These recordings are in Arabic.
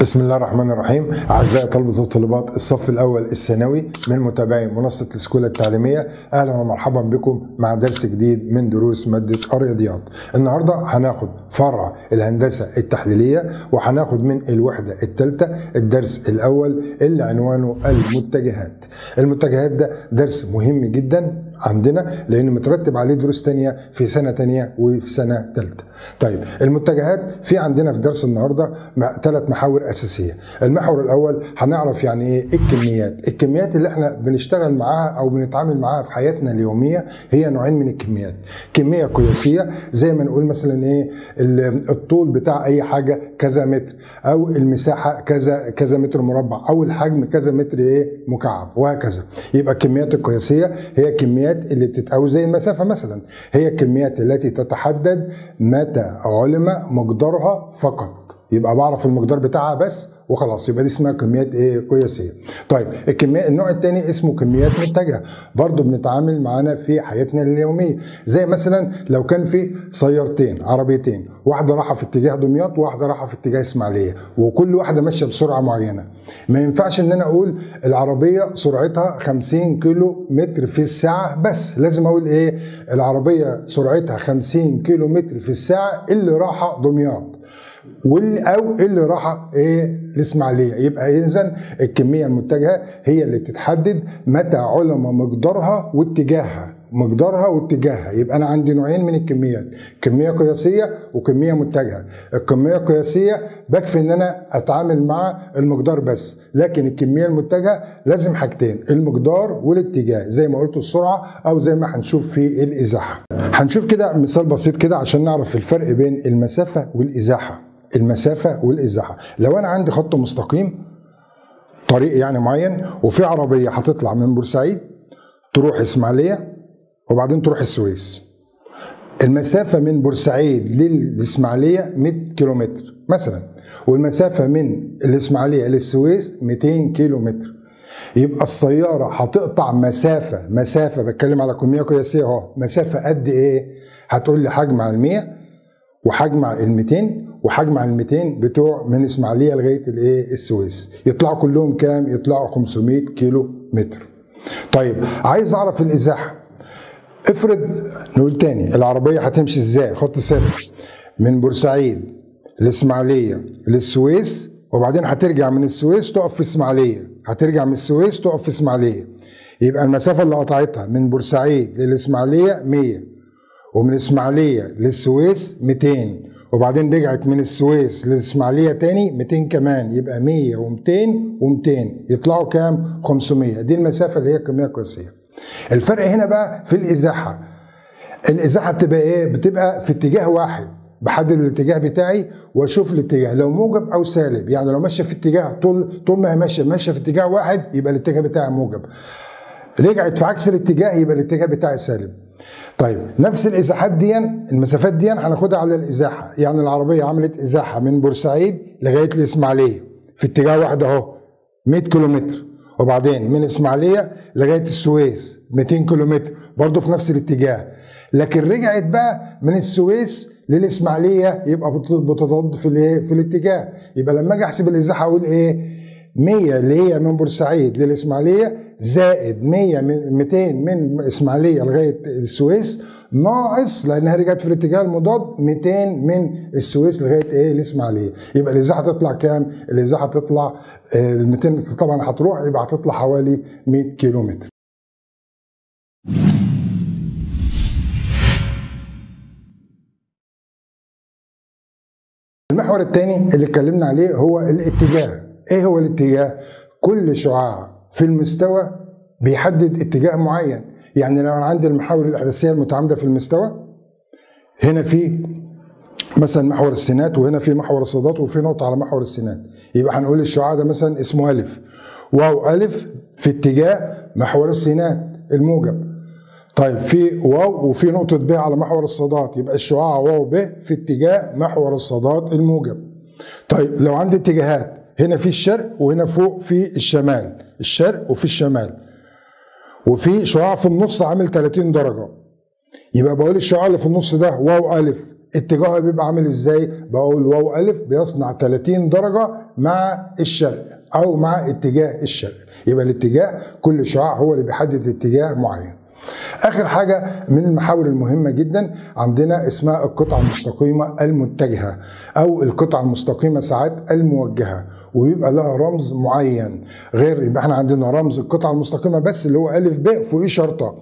بسم الله الرحمن الرحيم اعزائي طلبه وطالبات الصف الاول الثانوي من متابعي منصه السكولا التعليميه اهلا ومرحبا بكم مع درس جديد من دروس ماده الرياضيات النهارده هناخد فرع الهندسه التحليليه وهناخد من الوحده الثالثه الدرس الاول اللي عنوانه المتجهات المتجهات ده درس مهم جدا عندنا لان مترتب عليه دروس تانية في سنه تانية وفي سنه ثالثه. طيب المتجهات في عندنا في درس النهارده ثلاث محاور اساسيه. المحور الاول هنعرف يعني ايه الكميات، الكميات اللي احنا بنشتغل معاها او بنتعامل معاها في حياتنا اليوميه هي نوعين من الكميات. كميه قياسيه زي ما نقول مثلا ايه الطول بتاع اي حاجه كذا متر او المساحه كذا كذا متر مربع او الحجم كذا متر ايه مكعب وهكذا. يبقى الكميات القياسيه هي كميات الكميات اللي بتتقاس زي المسافه مثلا هي الكميات التي تتحدد متى علم مقدارها فقط يبقى بعرف المقدار بتاعها بس وخلاص يبقى دي اسمها كميات ايه قياسيه طيب الكميات النوع الثاني اسمه كميات متجهه برضو بنتعامل معانا في حياتنا اليوميه زي مثلا لو كان في سيارتين عربيتين واحده رايحه في اتجاه دمياط وواحده رايحه في اتجاه اسماعيليه وكل واحده ماشيه بسرعه معينه ما ينفعش ان انا اقول العربيه سرعتها 50 كيلو متر في الساعه بس لازم اقول ايه العربيه سرعتها 50 كيلو متر في الساعه اللي رايحه دمياط او اللي راح ايه الاسماعيليه يبقى اذا الكميه المتجهه هي اللي بتتحدد متى علم مقدارها واتجاهها مقدارها واتجاهها يبقى انا عندي نوعين من الكميات كميه قياسيه وكميه متجهه الكميه القياسيه بكفي ان انا اتعامل مع المقدار بس لكن الكميه المتجهه لازم حاجتين المقدار والاتجاه زي ما قلت السرعه او زي ما هنشوف في الازاحه هنشوف كده مثال بسيط كده عشان نعرف الفرق بين المسافه والازاحه المسافه والازاحه لو انا عندي خط مستقيم طريق يعني معين وفي عربيه هتطلع من بورسعيد تروح اسماعيليه وبعدين تروح السويس المسافة من بورسعيد للإسماعيلية 100 كيلومتر مثلا والمسافة من الإسماعيلية للسويس 200 كيلومتر يبقى السيارة هتقطع مسافة مسافة بتكلم على كمية قياسية أهو مسافة قد إيه؟ هتقول لي حجم على ال 100 وحجم على ال 200 وحجم عن 200 بتوع من اسماعيليه لغايه الايه السويس يطلعوا كلهم كام يطلعوا 500 كيلو متر طيب عايز اعرف الازاحه افرض نقول تاني العربيه هتمشي ازاي خط ثابت من بورسعيد لاسماعيليه للسويس وبعدين هترجع من السويس تقف في اسماعيليه هترجع من السويس تقف في اسماعيليه يبقى المسافه اللي قطعتها من بورسعيد للاسماعيليه 100 ومن اسماعيليه للسويس 200 وبعدين رجعت من السويس للاسماعيليه تاني 200 كمان يبقى 100 و200 و200 يطلعوا كام 500 دي المسافه اللي هي كميه قياسيه الفرق هنا بقى في الازاحه الازاحه بتبقى ايه بتبقى في اتجاه واحد بحدد الاتجاه بتاعي واشوف الاتجاه لو موجب او سالب يعني لو ماشيه في اتجاه طول طول ما هي ماشيه ماشيه في اتجاه واحد يبقى الاتجاه بتاعي موجب رجعت في عكس الاتجاه يبقى الاتجاه بتاعي سالب طيب نفس الازاحات دي المسافات دي هناخدها على الازاحه يعني العربيه عملت ازاحه من بورسعيد لغايه الاسماعيليه في اتجاه واحد اهو 100 كيلومتر وبعدين من اسماعيليه لغايه السويس 200 كيلومتر برضه في نفس الاتجاه لكن رجعت بقى من السويس للاسماعيليه يبقى بتضاد في الايه في الاتجاه يبقى لما اجي احسب الازاحه اقول ايه 100 اللي هي من بورسعيد للاسماعيليه زائد 100 من 200 من اسماعيليه لغايه السويس ناقص لانها رجعت في الاتجاه المضاد 200 من السويس لغايه ايه الاسماعيليه يبقى الاذاعه هتطلع كام الاذاعه هتطلع ال آه، 200 طبعا هتروح يبقى هتطلع حوالي 100 كيلو متر المحور الثاني اللي اتكلمنا عليه هو الاتجاه ايه هو الاتجاه كل شعاع في المستوى بيحدد اتجاه معين يعني لو انا عندي المحاور الاحداثيه المتعامده في المستوى هنا في مثلا محور السينات وهنا في محور الصادات وفي نقطه على محور السينات يبقى هنقول الشعاع ده مثلا اسمه الف واو الف في اتجاه محور السينات الموجب طيب في واو وفي نقطة ب على محور الصادات يبقى الشعاع واو ب في اتجاه محور الصادات الموجب. طيب لو عندي اتجاهات هنا في الشرق وهنا فوق في الشمال الشرق وفي الشمال وفي شعاع في النص عامل 30 درجه يبقى بقول الشعاع اللي في النص ده واو الف اتجاهه بيبقى عامل ازاي بقول واو الف بيصنع 30 درجه مع الشرق او مع اتجاه الشرق يبقى الاتجاه كل شعاع هو اللي بيحدد اتجاه معين اخر حاجه من المحاور المهمه جدا عندنا اسمها القطعه المستقيمه المتجهه او القطعه المستقيمه ساعات الموجهه ويبقى لها رمز معين غير يبقى احنا عندنا رمز القطعه المستقيمه بس اللي هو الف ب فوقيه شرطه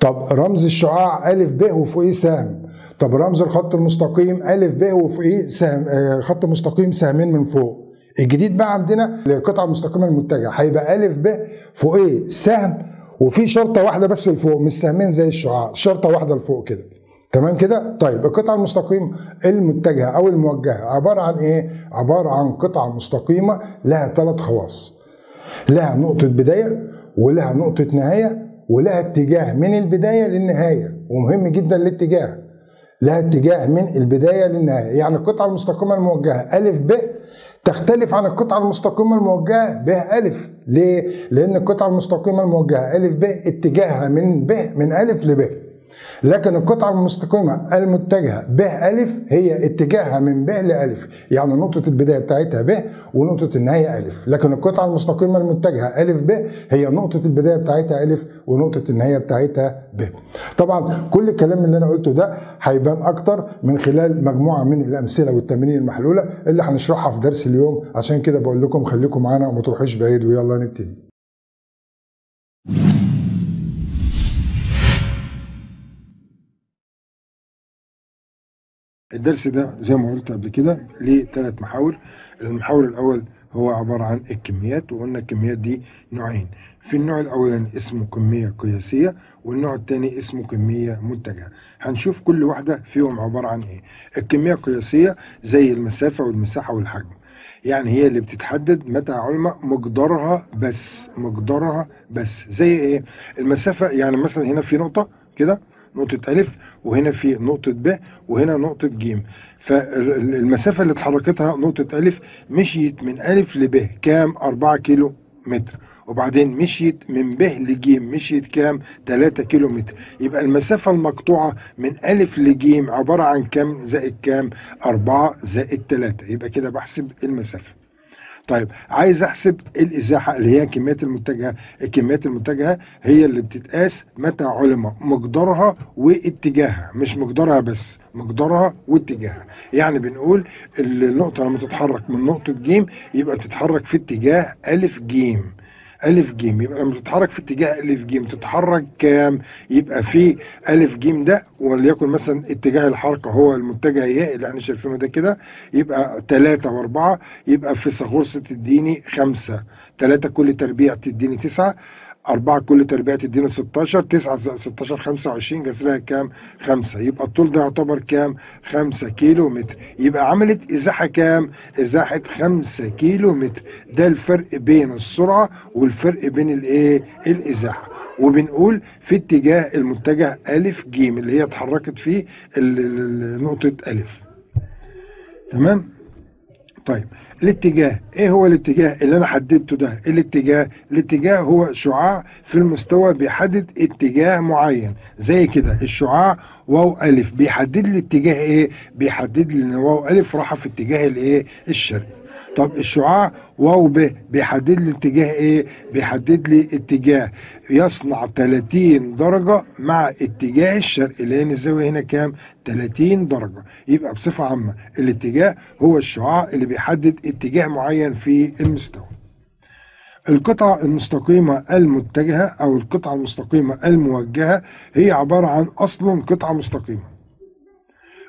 طب رمز الشعاع الف ب وفوقيه سهم طب رمز الخط المستقيم الف ب وفوقيه سهم آه، خط مستقيم سهمين من فوق الجديد بقى عندنا القطعه المستقيمه المتجهه هيبقى الف ب فوقيه سهم وفي شرطه واحده بس لفوق مش سهمين زي الشعاع شرطه واحده لفوق كده تمام كده طيب القطعه المستقيمه المتجهه او الموجهه عباره عن ايه عباره عن قطعه مستقيمه لها ثلاث خواص لها نقطه بدايه ولها نقطه نهايه ولها اتجاه من البدايه للنهايه ومهم جدا الاتجاه لها اتجاه من البدايه للنهايه يعني القطعه المستقيمه الموجهه ا ب تختلف عن القطعة المستقيمة الموجهة ب أ ليه؟ لأن القطعة المستقيمة الموجهة أ ب اتجاهها من ب من أ ل ب لكن القطعة المستقيمة المتجهة ب ألف هي اتجاهها من ب لألف يعني نقطة البداية بتاعتها ب ونقطة النهاية ألف لكن القطعة المستقيمة المتجهة ألف ب هي نقطة البداية بتاعتها ألف ونقطة النهاية بتاعتها ب طبعا كل الكلام اللي أنا قلته ده هيبان أكتر من خلال مجموعة من الأمثلة والتمارين المحلولة اللي هنشرحها في درس اليوم عشان كده بقول لكم خليكم معانا وما تروحوش بعيد ويلا نبتدي الدرس ده زي ما قلت قبل كده ليه ثلاث محاور المحور الأول هو عبارة عن الكميات وقلنا الكميات دي نوعين في النوع الأولاني اسمه كمية قياسية والنوع الثاني اسمه كمية متجهة هنشوف كل واحدة فيهم عبارة عن إيه الكمية القياسية زي المسافة والمساحة والحجم يعني هي اللي بتتحدد متى علماء مقدارها بس مقدارها بس زي ايه المسافة يعني مثلا هنا في نقطة كده نقطة ألف وهنا في نقطة ب وهنا نقطة ج فالمسافة اللي اتحركتها نقطة ألف مشيت من ألف لب كام 4 كيلو متر وبعدين مشيت من ب لج مشيت كام 3 كيلو متر يبقى المسافة المقطوعة من ألف لج عبارة عن كام زائد كام 4 زائد 3 يبقى كده بحسب المسافة طيب عايز احسب الازاحه اللي هي كميات المتجهه الكميات المتجهه هي اللي بتتقاس متى علم مقدارها واتجاهها مش مقدارها بس مقدارها واتجاهها يعني بنقول النقطه لما تتحرك من نقطه ج يبقى بتتحرك في اتجاه ا ج ألف جيم يبقى لما تتحرك في اتجاه ألف جيم تتحرك كام يبقى في ألف جيم ده وليكن مثلا اتجاه الحركة هو المتجه ياء اللي احنا شايفينه ده كده يبقى و4 يبقى في فيثاغورس تديني خمسة 3 كل تربيع تديني تسعة 4 كل تربيع تدينا 16 9 زائد 16 25 جذرها كام 5 يبقى الطول ده يعتبر كام 5 كيلو متر يبقى عملت ازاحة كام ازاحة 5 كيلو متر ده الفرق بين السرعة والفرق بين الايه الازاحة وبنقول في اتجاه المتجه ا ج اللي هي اتحركت فيه نقطة ألف تمام طيب الاتجاه ايه هو الاتجاه اللي انا حددته ده الاتجاه الاتجاه هو شعاع في المستوى بيحدد اتجاه معين زي كده الشعاع واو الف بيحدد لي اتجاه ايه بيحدد لي ان واو الف راحه في اتجاه الايه الشرق طب الشعاع واو ب بيحدد لي اتجاه ايه بيحدد لي اتجاه يصنع 30 درجه مع اتجاه الشرق لان الزاويه هنا كام 30 درجه يبقى بصفه عامه الاتجاه هو الشعاع اللي بيحدد اتجاه معين في المستوى القطعة المستقيمة المتجهة أو القطعة المستقيمة الموجهة هي عبارة عن أصل قطعة مستقيمة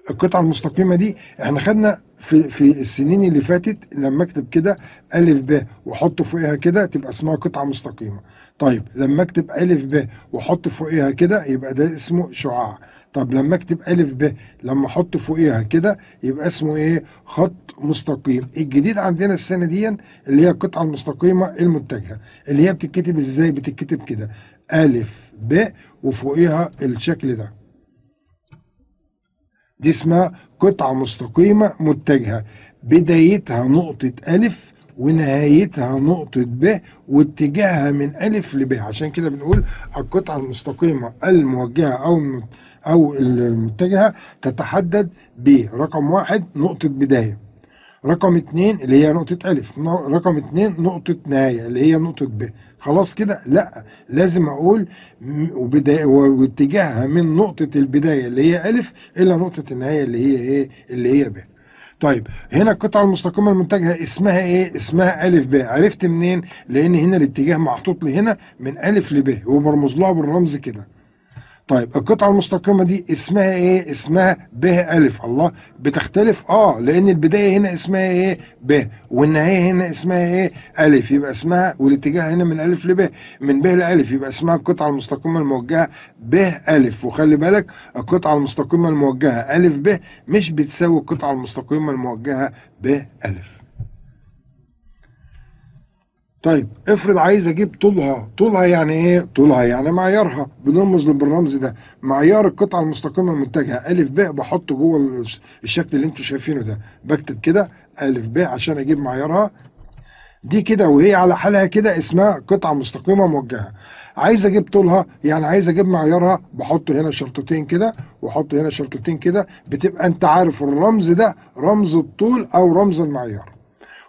القطعة المستقيمة دي احنا خدنا في في السنين اللي فاتت لما اكتب كده الف ب واحط فوقها كده تبقى اسمها قطعه مستقيمه طيب لما اكتب الف ب واحط فوقها كده يبقى ده اسمه شعاع طب لما اكتب الف ب لما احط فوقها كده يبقى اسمه ايه خط مستقيم الجديد عندنا السنه دي اللي هي القطعه المستقيمه المتجهه اللي هي بتتكتب ازاي بتتكتب كده الف ب وفوقها الشكل ده دي اسمها قطعة مستقيمة متجهة بدايتها نقطة ألف ونهايتها نقطة ب واتجاهها من ألف لب عشان كده بنقول القطعة المستقيمة الموجهة أو أو المتجهة تتحدد برقم واحد نقطة بداية رقم اتنين اللي هي نقطة ألف رقم اتنين نقطة نهاية اللي هي نقطة ب خلاص كده لا لازم أقول وبداية واتجاهها من نقطة البداية اللي هي ألف إلى نقطة النهاية اللي هي إيه اللي هي ب طيب هنا القطعة المستقيمة المنتجها اسمها ايه؟ اسمها ألف ب، عرفت منين؟ لأن هنا الاتجاه محطوط لي هنا من ألف لب ومرمز لها بالرمز كده. طيب القطعة المستقيمة دي اسمها ايه؟ اسمها ب ألف الله بتختلف اه لأن البداية هنا اسمها ايه؟ ب والنهاية هنا اسمها ايه؟ ألف يبقى اسمها والاتجاه هنا من ألف لب من ب لألف يبقى اسمها القطعة المستقيمة الموجهة ب ألف وخلي بالك القطعة المستقيمة الموجهة ألف ب مش بتساوي القطعة المستقيمة الموجهة ب ألف طيب افرض عايز اجيب طولها طولها يعني ايه طولها يعني معيارها بنرمز بالرمز ده معيار القطعه المستقيمه المتجهه ا ب بحطه جوه الشكل اللي انتم شايفينه ده بكتب كده ا ب عشان اجيب معيارها دي كده وهي على حالها كده اسمها قطعه مستقيمه موجهه عايز اجيب طولها يعني عايز اجيب معيارها بحط هنا شرطتين كده واحط هنا شرطتين كده بتبقى انت عارف الرمز ده رمز الطول او رمز المعيار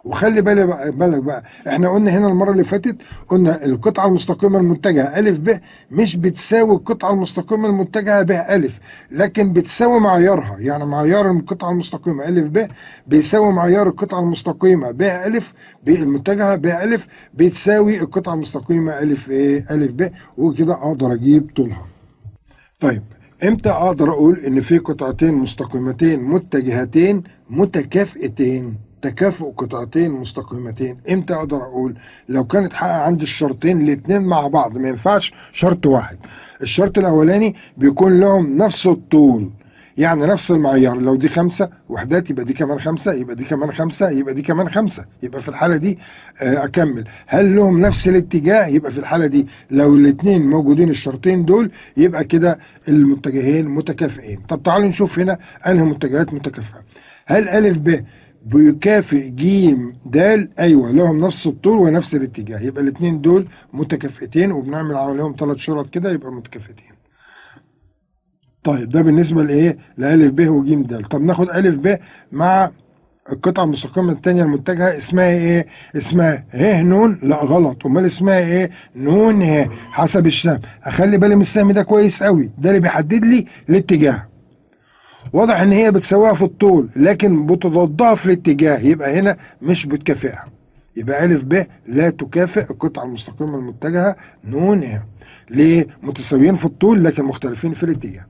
وخلي بالي بالك بقى احنا قلنا هنا المره اللي فاتت قلنا القطعه المستقيمه المتجهه ا ب مش بتساوي القطعه المستقيمه المتجهه ب الف لكن بتساوي معيارها يعني معيار القطعه المستقيمه ا ب بيساوي معيار القطعه المستقيمه ب الف المتجهه ب الف بتساوي القطعه المستقيمه ا ايه ب وكده اقدر اجيب طولها طيب امتى اقدر اقول ان في قطعتين مستقيمتين متجهتين متكافئتين تكافؤ قطعتين مستقيمتين امتى اقدر اقول لو كانت حقق عندي الشرطين الاثنين مع بعض ما ينفعش شرط واحد الشرط الاولاني بيكون لهم نفس الطول يعني نفس المعيار لو دي خمسة وحدات يبقى دي كمان خمسة يبقى دي كمان خمسة يبقى دي كمان خمسة يبقى في الحالة دي آه، أكمل هل لهم نفس الاتجاه يبقى في الحالة دي لو الاتنين موجودين الشرطين دول يبقى كده المتجهين متكافئين طب تعالوا نشوف هنا أنهي متجهات متكافئة هل ألف ب بيكافئ جيم دال ايوه لهم نفس الطول ونفس الاتجاه يبقى الاثنين دول متكافئتين وبنعمل عليهم ثلاث شرط كده يبقى متكافئتين طيب ده بالنسبه لايه لالف ب وجيم د طب ناخد الف ب مع القطعه المستقيمه الثانيه المتجهه اسمها ايه اسمها ه نون لا غلط امال اسمها ايه نون ه حسب الشام اخلي بالي من السهم ده كويس قوي ده اللي بيحدد لي الاتجاه واضح ان هي بتساويها في الطول لكن بتضادها في الاتجاه يبقى هنا مش بتكافئها يبقى ألف ب لا تكافئ القطعة المستقيمة المتجهة نون إيه ليه متساويين في الطول لكن مختلفين في الاتجاه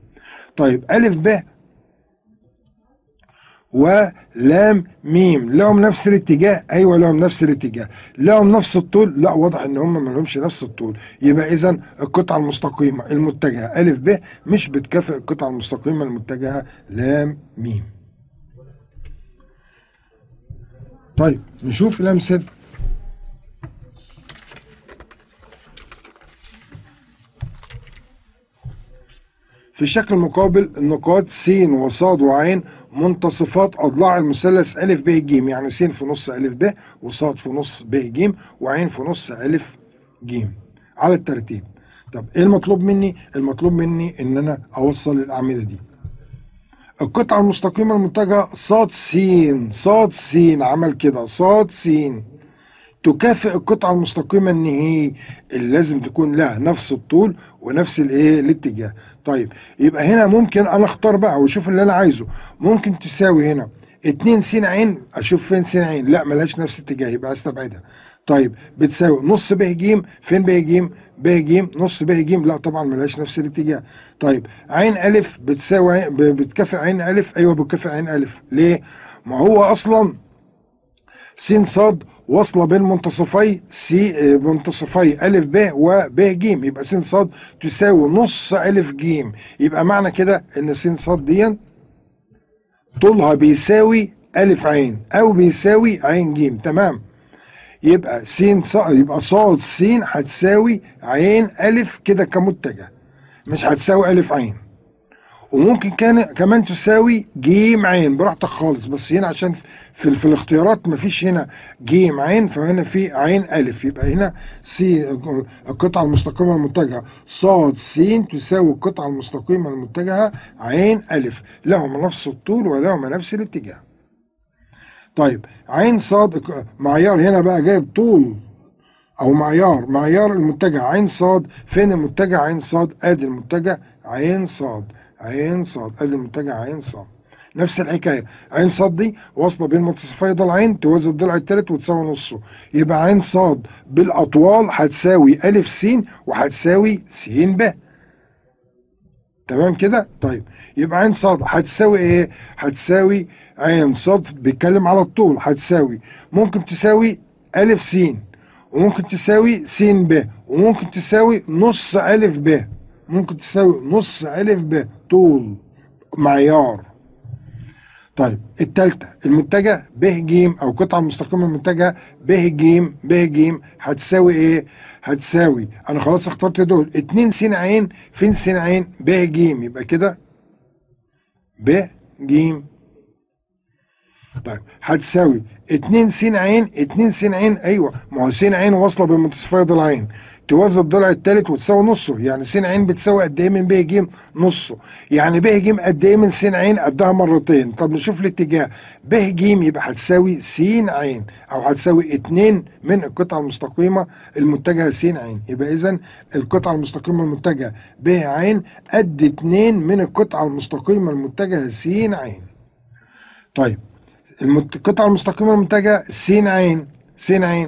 طيب ألف ب ولام ميم لهم نفس الاتجاه ايوه لهم نفس الاتجاه لهم نفس الطول لا واضح ان هم ما لهمش نفس الطول يبقى اذا القطعه المستقيمه المتجهه الف ب مش بتكافئ القطعه المستقيمه المتجهه لام ميم طيب نشوف الامثله في الشكل المقابل النقاط س وص وع منتصفات أضلاع المثلث أ ب ج يعني س في نص أ ب وص في نص ب ج وع في نص أ ج على الترتيب طب إيه المطلوب مني؟ المطلوب مني إن أنا أوصل الأعمدة دي القطعة المستقيمة المنتجه ص س ص س عمل كده ص س تكافئ القطعة المستقيمة ان هي اللي لازم تكون لها نفس الطول ونفس الايه الاتجاه طيب يبقى هنا ممكن انا اختار بقى واشوف اللي انا عايزه ممكن تساوي هنا 2 س ع اشوف فين س ع لا ملهاش نفس الاتجاه يبقى استبعدها طيب بتساوي نص ب ج فين ب ج ب ج نص ب ج لا طبعا ملهاش نفس الاتجاه طيب عين الف بتساوي بتكافئ عين الف ايوه بتكافئ عين الف ليه ما هو اصلا س ص واصله بين منتصفي س منتصفي ا ب وب ج يبقى س ص تساوي نص ا ج يبقى معنى كده ان س ص دي طولها بيساوي ا ع او بيساوي ع ج تمام يبقى س ص يبقى ص س هتساوي ع ا كده كمتجه مش هتساوي ا ع وممكن كان كمان تساوي جيم عين براحتك خالص بس هنا عشان في, في الاختيارات مفيش هنا جيم عين فهنا في عين الف يبقى هنا سي القطعه المستقيمه المتجهه صاد س تساوي القطعه المستقيمه المتجهه عين الف لهما نفس الطول ولهما نفس الاتجاه طيب عين صاد معيار هنا بقى جايب طول او معيار معيار المتجه عين صاد فين المتجه عين صاد ادي المتجه عين صاد عين صاد ادي المنتجع عين صاد نفس الحكايه عين صاد دي واصله بين منتصفي ضلع عين توازي الضلع الثالث وتساوي نصه يبقى عين صاد بالاطوال هتساوي ا س وهتساوي س ب تمام كده طيب يبقى عين صاد هتساوي ايه هتساوي عين صاد بيتكلم على الطول هتساوي ممكن تساوي ا س وممكن تساوي س ب وممكن تساوي نص ا ب ممكن تساوي نص ألف ب طول معيار طيب التالتة المتجه ب ج أو قطعة مستقيمة المنتجة ب ج ب ج هتساوي إيه؟ هتساوي أنا خلاص اخترت دول اتنين س ع فين س ع ب ج يبقى كده ب ج طيب هتساوي 2 س ع 2 س ع ايوه ما هو س ع واصله بمنتصفي ع توازي الضلع الثالث وتساوي نصه يعني س ع بتساوي قد ايه من ب ج نصه يعني ب ج قد ايه من س ع قدها مرتين طب نشوف الاتجاه ب ج يبقى هتساوي س ع او هتساوي 2 من القطعه المستقيمه المتجهه س ع يبقى اذا القطعه المستقيمه المتجهه ب ع قد 2 من القطعه المستقيمه المتجهه س ع طيب القطعة المستقيمة المنتجة س ع س ع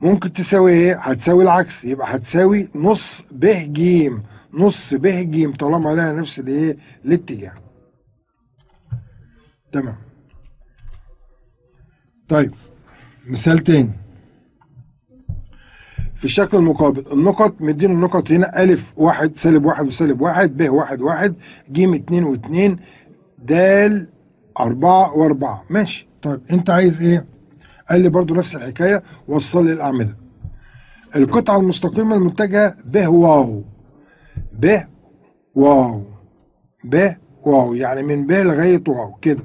ممكن تساوي ايه؟ هتساوي العكس يبقى هتساوي نص ب ج نص ب ج طالما لها نفس الايه؟ الاتجاه. تمام. طيب مثال تاني في الشكل المقابل النقط مدين النقط هنا ألف واحد سالب واحد وسالب واحد ب واحد واحد ج اتنين واتنين د أربعة وأربعة ماشي طيب أنت عايز إيه؟ قال لي برضو نفس الحكاية وصل لي الأعمدة القطعة المستقيمة المتجهة به واو به واو به واو يعني من به لغاية واو كده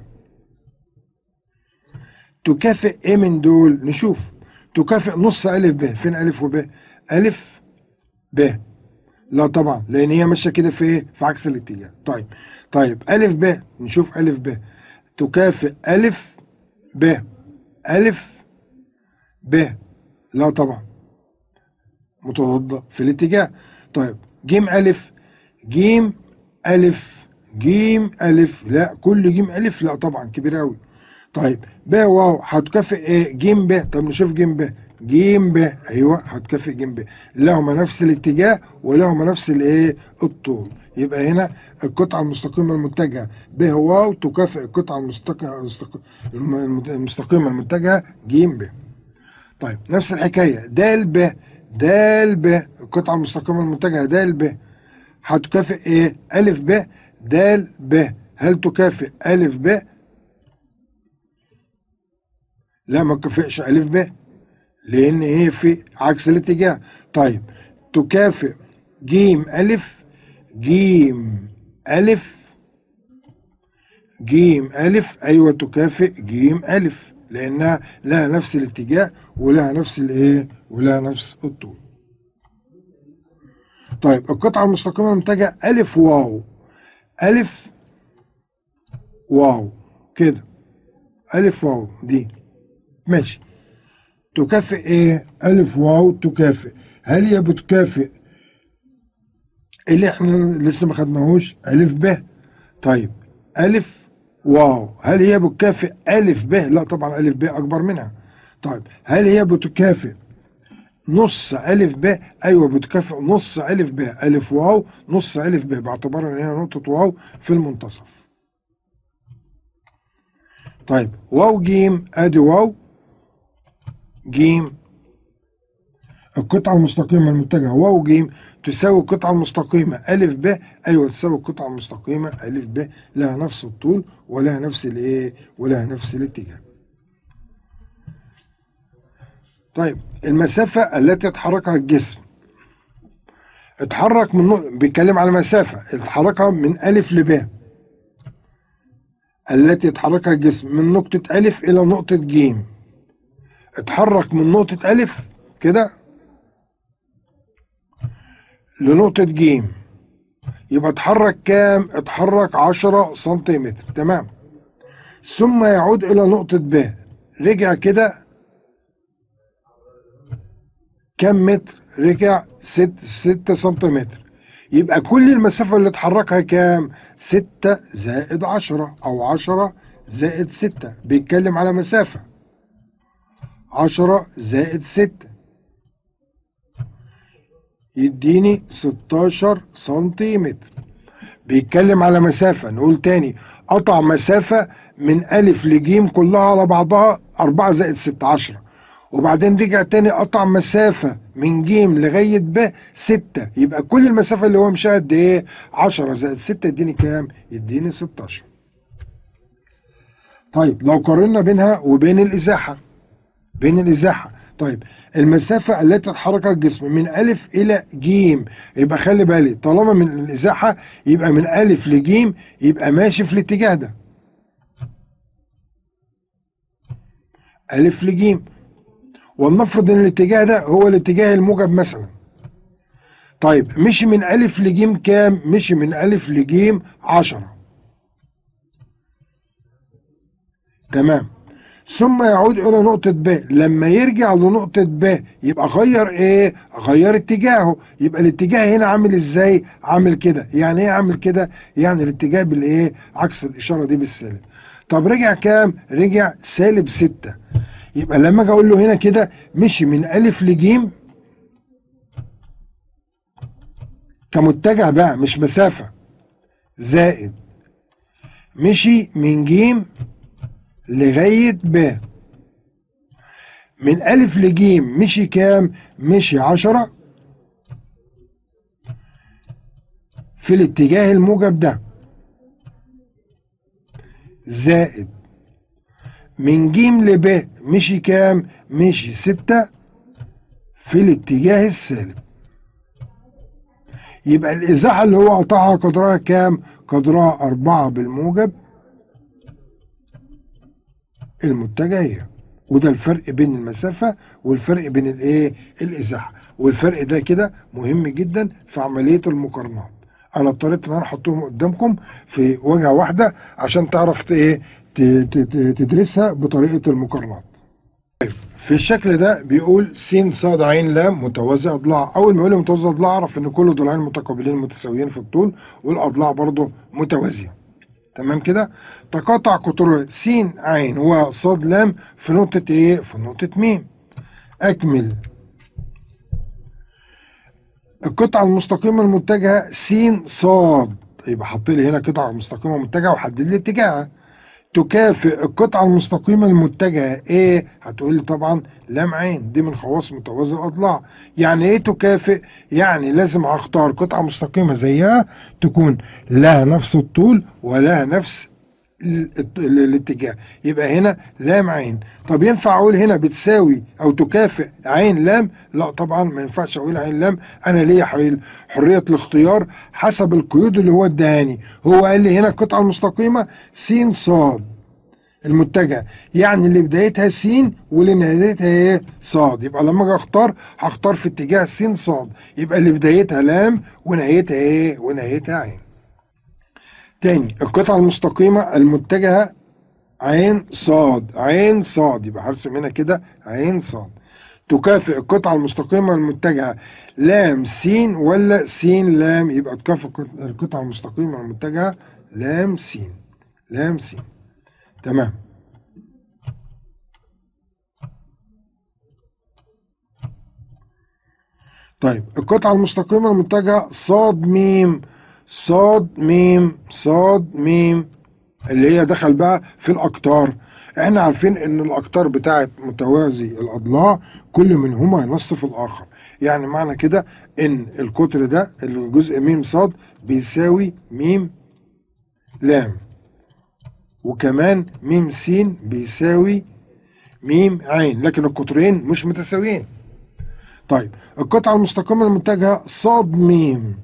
تكافئ ايه من دول نشوف تكافئ نص ألف ب فين ألف وب ألف ب لا طبعا لأن هي ماشية كده في إيه في عكس الاتجاه طيب طيب ألف ب نشوف ألف ب تكافئ ألف ب ألف ب لا طبعا متضادة في الاتجاه طيب جيم ألف جيم ألف جيم ألف لا كل جيم ألف لا طبعا كبير أوي طيب ب واو هتكافئ ايه جيم ب طب نشوف جيم ب ج ب ايوه هتكافئ ج ب لهما نفس الاتجاه ولهما نفس الايه الطول يبقى هنا القطعه المستقيمه المتجهه ب واو تكافئ القطعه المستقيمه المستقيمه المتجهه ج ب طيب نفس الحكايه د ب د ب القطعه المستقيمه المتجهه د ب هتكافئ ايه ا ب د ب هل تكافئ ا ب لا ما تكافئش ا ب لان ايه في عكس الاتجاه طيب تكافئ جيم الف جيم الف جيم الف ايوه تكافئ جيم الف لانها لها نفس الاتجاه ولها نفس الايه ولها نفس الطول طيب القطعه المستقيمه المنتجه الف واو الف واو كده الف واو دي ماشي تكافئ ايه الف واو تكافئ هل هي بتكافئ اللي احنا لسه ما خدناهوش الف ب طيب الف واو هل هي بتكافئ الف ب لا طبعا الف ب اكبر منها طيب هل هي بتكافئ نص ألف ب أيوة بتكافئ نص ألف ب ألف واو نص ألف ب باعتبار إن هي نقطة واو في المنتصف. طيب واو جيم أدي واو ج القطعة المستقيمة المتجهة واو ج تساوي القطعة المستقيمة ألف ب أيوه تساوي القطعة المستقيمة ألف ب لها نفس الطول ولها نفس الإيه ولها نفس الاتجاه. طيب المسافة التي يتحركها الجسم اتحرك من بيتكلم على مسافة اتحركها من ألف لب التي يتحركها الجسم من نقطة ألف إلى نقطة جيم اتحرك من نقطة ألف كده لنقطة جيم يبقى اتحرك كام؟ اتحرك عشرة سنتيمتر تمام ثم يعود إلى نقطة ب رجع كده كم متر؟ رجع ست ستة سنتيمتر يبقى كل المسافة اللي اتحركها كام؟ ستة زائد عشرة أو عشرة زائد ستة بيتكلم على مسافة 10 زائد 6 يديني 16 سنتيمتر بيتكلم على مسافة نقول تاني قطع مسافة من ألف لجيم كلها على بعضها 4 زائد 6 10 وبعدين رجع تاني قطع مسافة من جيم لغاية ب 6 يبقى كل المسافة اللي هو مشاها قد إيه 10 زائد 6 يديني كام؟ يديني 16 طيب لو قارنا بينها وبين الإزاحة بين الازاحه طيب المسافة التي تتحركها الجسم من ألف إلى جيم يبقى خلي بالي طالما من الإزاحة يبقى من ألف لجيم يبقى ماشي في الاتجاه ده ألف لجيم ولنفرض إن الاتجاه ده هو الاتجاه الموجب مثلا طيب مشي من ألف لجيم كام؟ مشي من ألف لجيم عشرة تمام ثم يعود الى نقطه ب لما يرجع لنقطه ب يبقى غير ايه غير اتجاهه يبقى الاتجاه هنا عامل ازاي عامل كده يعني ايه عامل كده يعني الاتجاه بالايه عكس الاشاره دي بالسالب طب رجع كام رجع سالب ستة يبقى لما اجي اقول له هنا كده مشي من الف لجيم كمتجه بقى مش مسافه زائد مشي من جيم لغاية ب من ألف لجيم مشي كام؟ مشي عشرة في الاتجاه الموجب ده زائد من جيم لب مشي كام؟ مشي ستة في الاتجاه السالب يبقى الإزاحة اللي هو قطعها قدرها كام؟ قدرها أربعة بالموجب المتجهية وده الفرق بين المسافة والفرق بين الايه الازاحة والفرق ده كده مهم جدا في عملية المقارنات انا اضطريت ان انا احطهم قدامكم في وجهة واحدة عشان تعرف ايه تدرسها بطريقة المقارنات طيب، في الشكل ده بيقول س ص ع لام متوازي اضلاع اول ما يقول متوازي اضلاع اعرف ان كل ضلعين متقابلين متساويين في الطول والاضلاع برضه متوازيه تمام كده تقاطع قطرها س ع وص ل في نقطة ايه في نقطة م أكمل القطعة المستقيمة المتجهة س ص يبقى حط لي هنا قطعة مستقيمة متجهة وحدد لي اتجاهها تكافئ القطعة المستقيمة المتجهة ايه هتقول لي طبعا لام عين دي من خواص متوازي الاضلاع يعني ايه تكافئ يعني لازم هختار قطعة مستقيمة زيها تكون لها نفس الطول ولها نفس الاتجاه يبقى هنا لام عين طب ينفع اقول هنا بتساوي او تكافئ عين لام لا طبعا ما ينفعش اقول عين لام انا ليا حريه الاختيار حسب القيود اللي هو اداني هو قال لي هنا القطعه المستقيمه س ص المتجهه يعني اللي بدايتها س واللي نهايتها ايه ص يبقى لما اجي اختار هختار في اتجاه س ص يبقى اللي بدايتها لام ونهايتها ايه ونهايتها عين تاني القطعة المستقيمة المتجهة عين صاد عين صاد يبقى هرسم هنا كده عين صاد تكافئ القطعة المستقيمة المتجهة لام س ولا س لام يبقى تكافئ القطعة المستقيمة المتجهة لام س لام س تمام طيب القطعة المستقيمة المتجهة صاد ميم صاد ميم صاد ميم اللي هي دخل بقى في الأقطار احنا عارفين ان الأقطار بتاعت متوازي الأضلاع كل منهما ينصف الآخر يعني معنى كده ان القطر ده اللي جزء ميم صاد بيساوي ميم لام وكمان ميم سين بيساوي ميم عين لكن القطرين مش متساويين طيب القطعة المستقيمة المتجهة صاد ميم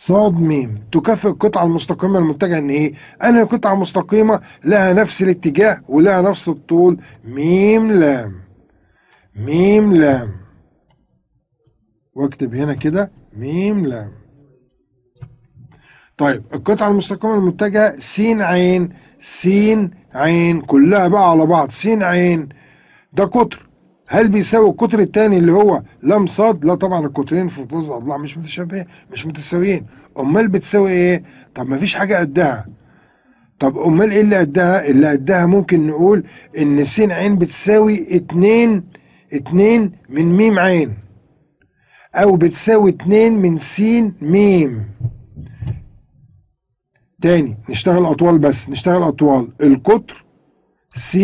صاد ميم تكافئ القطعة المستقيمة المتجهة ان ايه؟ أنهي قطعة مستقيمة لها نفس الاتجاه ولها نفس الطول ميم لام ميم لام واكتب هنا كده ميم لام طيب القطعة المستقيمة المتجهة س عين س عين كلها بقى على بعض س عين ده قطر هل بيساوي القطر الثاني اللي هو لم صاد لا طبعا القطرين في ثلث اضلاع مش متشابهين مش متساويين امال بتساوي ايه طب ما فيش حاجه قدها طب امال ايه اللي قدها اللي قدها ممكن نقول ان س عين بتساوي اتنين اتنين من ميم عين او بتساوي اتنين من س ميم تاني نشتغل اطوال بس نشتغل اطوال القطر س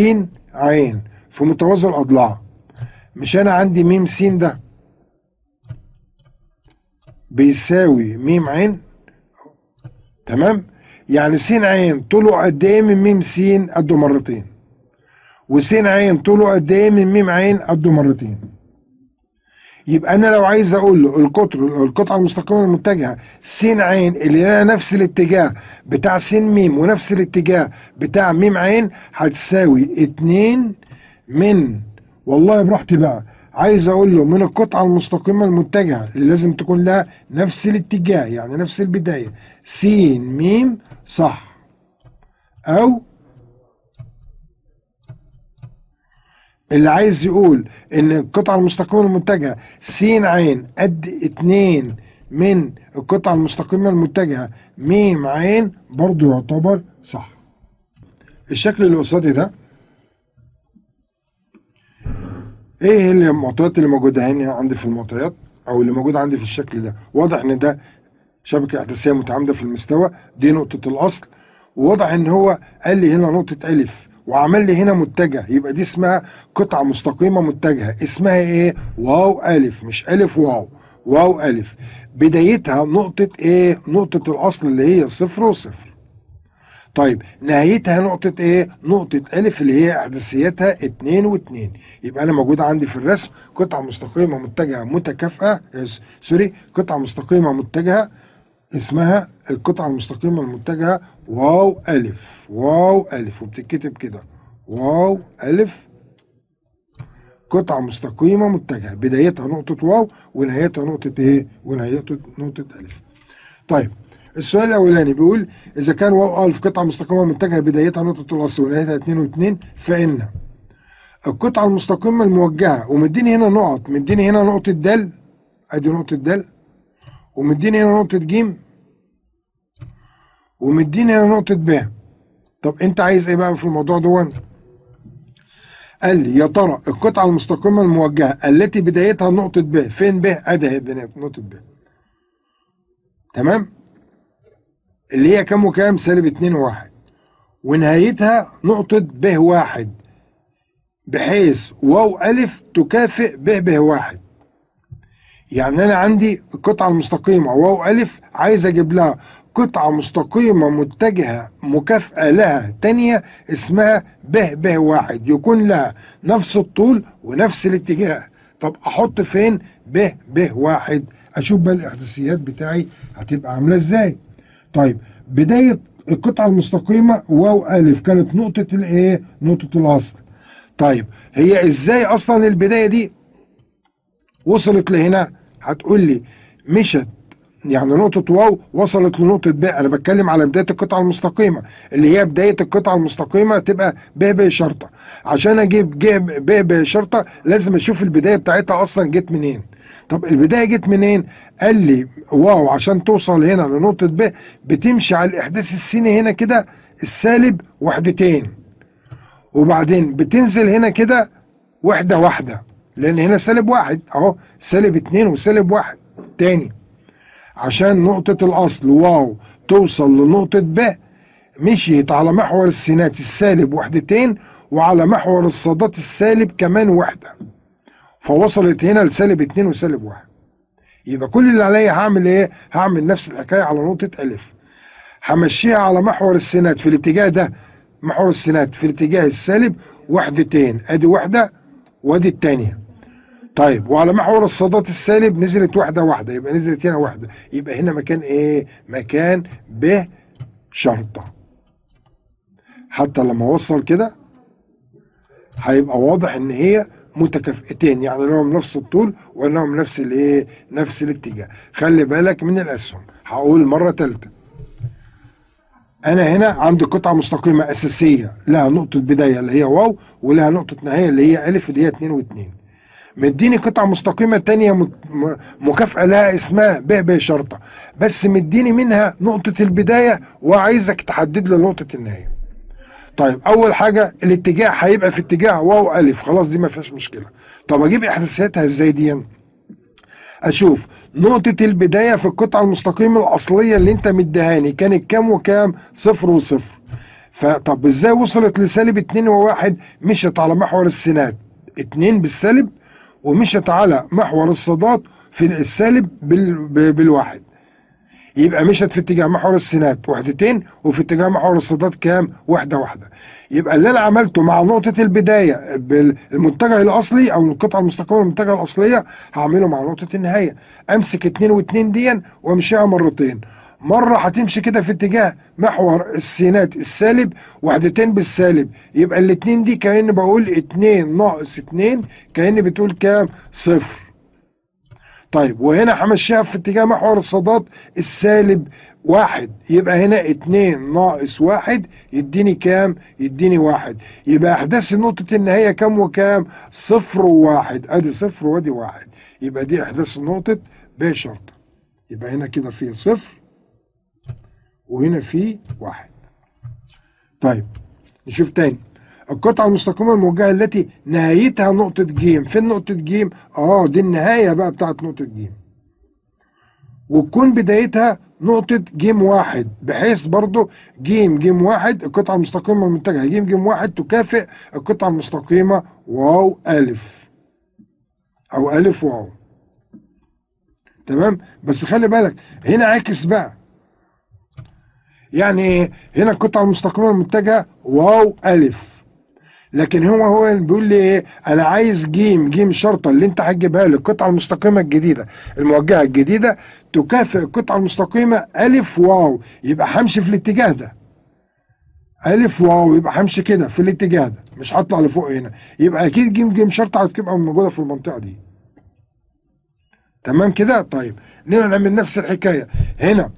عين في متوازي الاضلاع مش انا عندي ميم س ده بيساوي ميم عين تمام يعني س عين طوله قد ايه من ميم س قده مرتين وس عين طوله قد ايه من ميم عين قده مرتين يبقى انا لو عايز اقول له القطر القطعه المستقيمه المتجهه س عين اللي لها نفس الاتجاه بتاع س م ونفس الاتجاه بتاع م عين هتساوي 2 من والله براحتي بقى عايز اقول له من القطعه المستقيمه المتجهه اللي لازم تكون لها نفس الاتجاه يعني نفس البدايه س م صح او اللي عايز يقول ان القطعه المستقيمه المتجهه س ع قد اتنين من القطعه المستقيمه المتجهه م ع برضو يعتبر صح الشكل اللي قصادي ده ايه هي المعطيات اللي موجوده هنا عندي في المعطيات او اللي موجود عندي في الشكل ده واضح ان ده شبكه احداثيه متعامده في المستوى دي نقطه الاصل وواضح ان هو قال لي هنا نقطه الف وعمل لي هنا متجه يبقى دي اسمها قطعه مستقيمه متجهه اسمها ايه واو الف مش الف واو واو الف بدايتها نقطه ايه نقطه الاصل اللي هي صفر وصفر طيب نهايتها نقطة ايه؟ نقطة ا اللي هي إحداثيتها اتنين واتنين يبقى أنا موجود عندي في الرسم قطعة مستقيمة متجهة متكافئة آه، سوري قطعة مستقيمة متجهة اسمها القطعة المستقيمة المتجهة واو ألف واو ألف وبتتكتب كده واو ألف قطعة مستقيمة متجهة بدايتها نقطة واو ونهايتها نقطة ايه؟ ونهايتها نقطة ألف. طيب السؤال الاولاني بيقول اذا كان واو الف آه في قطعه مستقيمه متجهه بدايتها نقطه الاصل ونهايتها 2 و2 فان القطعه المستقيمه الموجهه ومديني هنا نقط مديني هنا نقطه د ادي نقطه د ومديني هنا نقطه ج ومديني هنا نقطه ب طب انت عايز ايه بقى في الموضوع دون قال لي يا ترى القطعه المستقيمه الموجهه التي بدايتها نقطه ب فين ب ادي نقطه ب تمام اللي هي كام وكام سالب اتنين واحد ونهايتها نقطة ب واحد بحيث واو ألف تكافئ ب ب واحد يعني أنا عندي القطعة المستقيمة واو ألف عايز أجيب لها قطعة مستقيمة متجهة مكافئة لها تانية اسمها ب ب واحد يكون لها نفس الطول ونفس الاتجاه طب أحط فين ب ب واحد أشوف بقى الإحداثيات بتاعي هتبقى عاملة إزاي طيب بداية القطعة المستقيمة واو ألف كانت نقطة الإيه؟ نقطة الأصل طيب هي إزاي أصلا البداية دي وصلت لهنا هتقول لي مشت يعني نقطة واو وصلت لنقطة ب، أنا بتكلم على بداية القطعة المستقيمة اللي هي بداية القطعة المستقيمة تبقى ب ب شرطة. عشان أجيب ب ب شرطة لازم أشوف البداية بتاعتها أصلا جت منين طب البدايه جت منين؟ قال لي واو عشان توصل هنا لنقطه ب بتمشي على الاحداث السيني هنا كده السالب وحدتين وبعدين بتنزل هنا كده وحده واحده لان هنا سالب واحد اهو سالب اتنين وسالب واحد تاني عشان نقطه الاصل واو توصل لنقطه ب مشيت على محور السينات السالب وحدتين وعلى محور الصادات السالب كمان وحده فوصلت هنا لسالب 2 وسالب 1 يبقى كل اللي عليا هعمل ايه؟ هعمل نفس الحكايه على نقطه الف همشيها على محور السينات في الاتجاه ده محور السينات في الاتجاه السالب وحدتين ادي واحده وادي الثانيه طيب وعلى محور الصادات السالب نزلت واحده واحده يبقى نزلت هنا واحده يبقى هنا مكان ايه؟ مكان ب شرطه حتى لما اوصل كده هيبقى واضح ان هي متكافئتين يعني لهم نفس الطول ولهم نفس الايه نفس الاتجاه خلي بالك من الاسهم هقول مره ثالثه انا هنا عندي قطعه مستقيمه اساسيه لها نقطه بدايه اللي هي واو ولها نقطه نهايه اللي هي الف اللي هي 2 و2 مديني قطعه مستقيمه تانية مكافاه لها اسمها ب ب شرطه بس مديني منها نقطه البدايه وعايزك تحدد لي نقطه النهايه طيب اول حاجه الاتجاه هيبقى في اتجاه واو الف خلاص دي ما فيهاش مشكله طب اجيب احداثياتها ازاي دي اشوف نقطة البداية في القطعة المستقيمة الأصلية اللي أنت مديهاني كانت كام وكام؟ صفر وصفر. فطب إزاي وصلت لسالب 2 وواحد مشت على محور السينات؟ 2 بالسالب ومشت على محور الصادات في السالب بالواحد. يبقى مشت في اتجاه محور السينات وحدتين وفي اتجاه محور الصادات كام واحده واحده يبقى اللي انا عملته مع نقطه البدايه بالمتجه الاصلي او القطعه المستقيمه المتجهه الاصليه هعمله مع نقطه النهايه امسك اتنين واتنين ديا وامشيها مرتين مرة هتمشي كده في اتجاه محور السينات السالب وحدتين بالسالب يبقى الاتنين دي كأن بقول اتنين ناقص اتنين كأن بتقول كام صفر طيب وهنا همشيها في اتجاه محور الصادات السالب واحد يبقى هنا اتنين ناقص واحد يديني كام يديني واحد يبقى احداث نقطة النهاية كام وكام صفر وواحد ادي صفر وادي واحد يبقى دي احداث نقطة ب يبقى هنا كده في صفر وهنا في واحد طيب نشوف تاني القطعة المستقيمة الموجهة التي نهايتها نقطة جيم فين نقطة جيم اه دي النهاية بقى بتاعت نقطة جيم وتكون بدايتها نقطة جيم واحد بحيث برضو جيم جيم واحد القطعة المستقيمة المتجهة جيم جيم واحد تكافئ القطعة المستقيمة واو ألف أو ألف واو تمام بس خلي بالك هنا عكس بقى يعني هنا القطعة المستقيمة المتجهة واو ألف لكن هو هو بيقول لي ايه انا عايز جيم جيم شرطه اللي انت هتجيبها لي القطعه المستقيمه الجديده الموجهه الجديده تكافئ القطعه المستقيمه الف واو يبقى همشي في الاتجاه ده الف واو يبقى همشي كده في الاتجاه ده مش هطلع لفوق هنا يبقى اكيد جيم جيم شرطه هتبقى موجوده في المنطقه دي تمام كده طيب نعمل نفس الحكايه هنا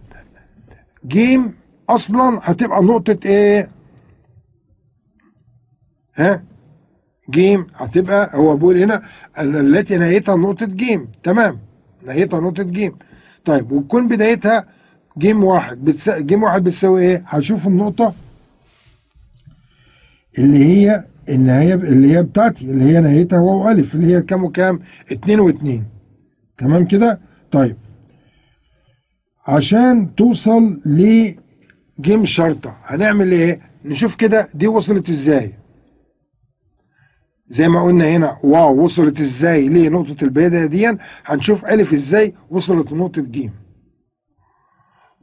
جيم اصلا هتبقى نقطه ايه ها جيم هتبقى هو بيقول هنا التي نهايتها نقطة جيم تمام نهايتها نقطة جيم طيب وتكون بدايتها جيم واحد بتس... جيم واحد بتساوي ايه؟ هشوف النقطة اللي هي النهاية اللي هي بتاعتي اللي هي نهايتها واو ألف اللي هي كام وكام؟ اتنين واتنين تمام كده؟ طيب عشان توصل لجيم شرطة هنعمل ايه؟ نشوف كده دي وصلت ازاي زي ما قلنا هنا واو وصلت ازاي لنقطة البداية دي هنشوف ألف ازاي وصلت لنقطة ج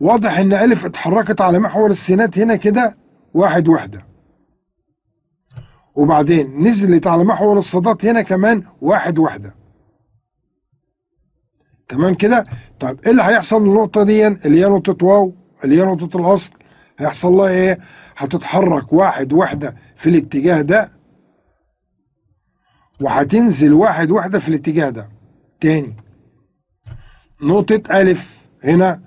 واضح إن ألف اتحركت على محور السينات هنا كده واحد وحدة وبعدين نزلت على محور الصادات هنا كمان واحد وحدة تمام كده طب ايه اللي هيحصل للنقطة دي اللي هي نقطة واو اللي هي نقطة الأصل هيحصل لها ايه هتتحرك واحد وحدة في الاتجاه ده وهتنزل واحد واحدة في الاتجاه ده تاني نقطة ألف هنا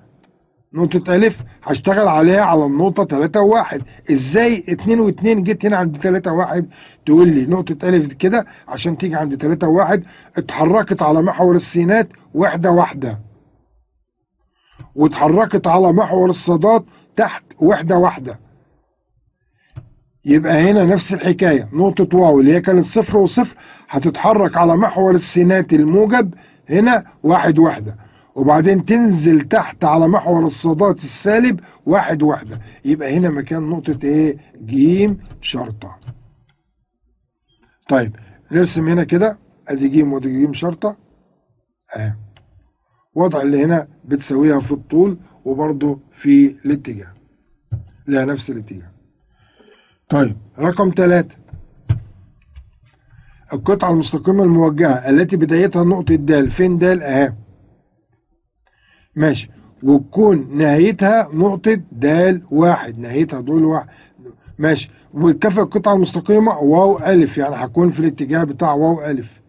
نقطة ألف هشتغل عليها على النقطة 3 و1 إزاي 2 و2 جيت هنا عند 3 و1 تقول لي نقطة ألف كده عشان تيجي عند 3 و1 اتحركت على محور السينات واحدة واحدة واتحركت على محور الصادات تحت واحدة واحدة يبقى هنا نفس الحكاية نقطة واو اللي هي كانت صفر وصفر هتتحرك على محور السينات الموجب هنا واحد واحدة وبعدين تنزل تحت على محور الصادات السالب واحد واحدة يبقى هنا مكان نقطة ايه جيم شرطة طيب نرسم هنا كده ادي جيم وادي جيم شرطة اهي وضع اللي هنا بتساويها في الطول وبرضه في الاتجاه لها نفس الاتجاه طيب رقم ثلاثة القطعة المستقيمة الموجهة التي بدايتها نقطة د فين د أهي ماشي وتكون نهايتها نقطة د واحد نهايتها دول واحد ماشي والكفة القطعة المستقيمة واو ألف يعني هكون في الاتجاه بتاع واو ألف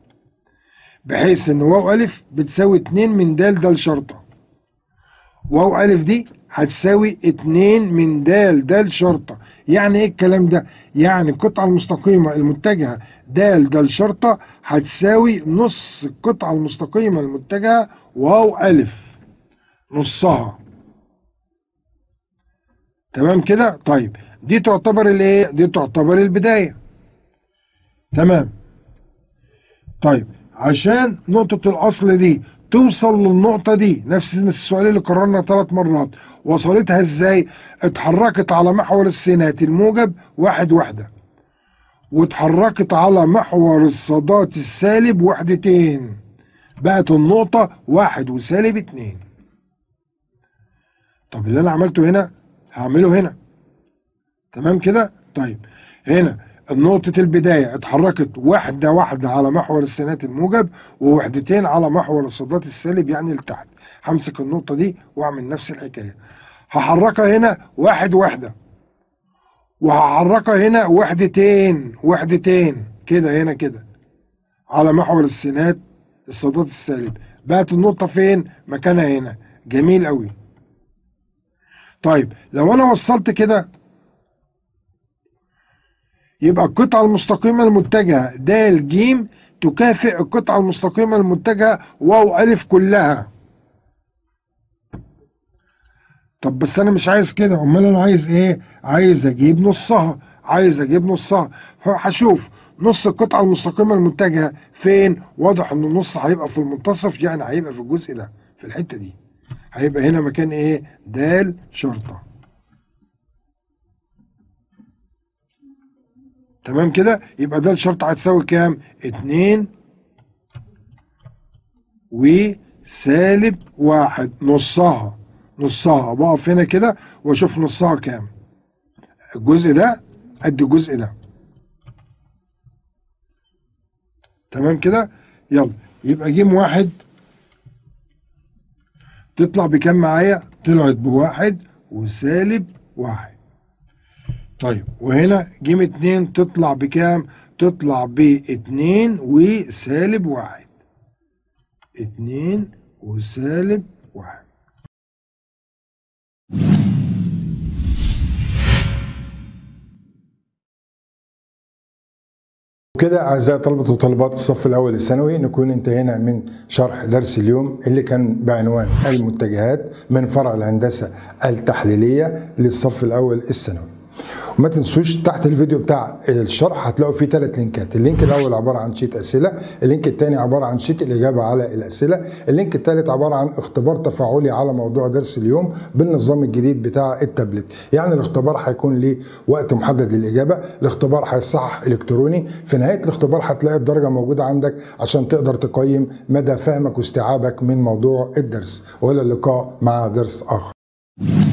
بحيث إن واو ألف بتساوي اتنين من د د شرطة واو ألف دي هتساوي اتنين من د د شرطة يعني ايه الكلام ده يعني القطعة المستقيمة المتجهة د د شرطة هتساوي نص القطعة المستقيمة المتجهة واو ألف نصها تمام كده طيب دي تعتبر الايه دي تعتبر البداية تمام طيب عشان نقطة الأصل دي توصل للنقطة دي نفس السؤال اللي كررنا ثلاث مرات وصلتها ازاي اتحركت على محور السينات الموجب واحد واحدة واتحركت على محور الصادات السالب وحدتين بقت النقطة واحد وسالب اتنين طب اللي انا عملته هنا هعمله هنا تمام كده طيب هنا نقطة البداية اتحركت واحدة واحدة على محور السينات الموجب ووحدتين على محور الصدات السالب يعني لتحت همسك النقطة دي واعمل نفس الحكاية هحركها هنا واحد واحدة وهحركها هنا وحدتين وحدتين كده هنا كده على محور السينات الصدات السالب بقت النقطة فين مكانها هنا جميل قوي طيب لو انا وصلت كده يبقى القطعة المستقيمة المتجهة د ج تكافئ القطعة المستقيمة المتجهة واو ألف كلها طب بس أنا مش عايز كده أمال أنا عايز إيه؟ عايز أجيب نصها عايز أجيب نصها هشوف نص القطعة المستقيمة المتجهة فين؟ واضح إن النص هيبقى في المنتصف يعني هيبقى في الجزء ده في الحتة دي هيبقى هنا مكان إيه؟ د شرطة تمام كده يبقى ده الشرط هتساوي كام اتنين وسالب واحد نصها نصها بقف هنا كده واشوف نصها كام الجزء ده قد الجزء ده تمام كده يلا يبقى جيم واحد تطلع بكام معايا طلعت بواحد وسالب واحد طيب وهنا جيم اتنين تطلع بكام تطلع باتنين وسالب واحد اتنين وسالب واحد كده اعزائي طلبه وطالبات الصف الاول الثانوي نكون انتهينا من شرح درس اليوم اللي كان بعنوان المتجهات من فرع الهندسه التحليليه للصف الاول الثانوي ما تنسوش تحت الفيديو بتاع الشرح هتلاقوا فيه ثلاث لينكات اللينك الاول عباره عن شيت اسئله اللينك الثاني عباره عن شيت الاجابه على الاسئله اللينك الثالث عباره عن اختبار تفاعلي على موضوع درس اليوم بالنظام الجديد بتاع التابلت يعني الاختبار هيكون ليه وقت محدد للاجابه الاختبار هيصحح الكتروني في نهايه الاختبار هتلاقي الدرجه موجوده عندك عشان تقدر تقيم مدى فهمك واستيعابك من موضوع الدرس والى اللقاء مع درس اخر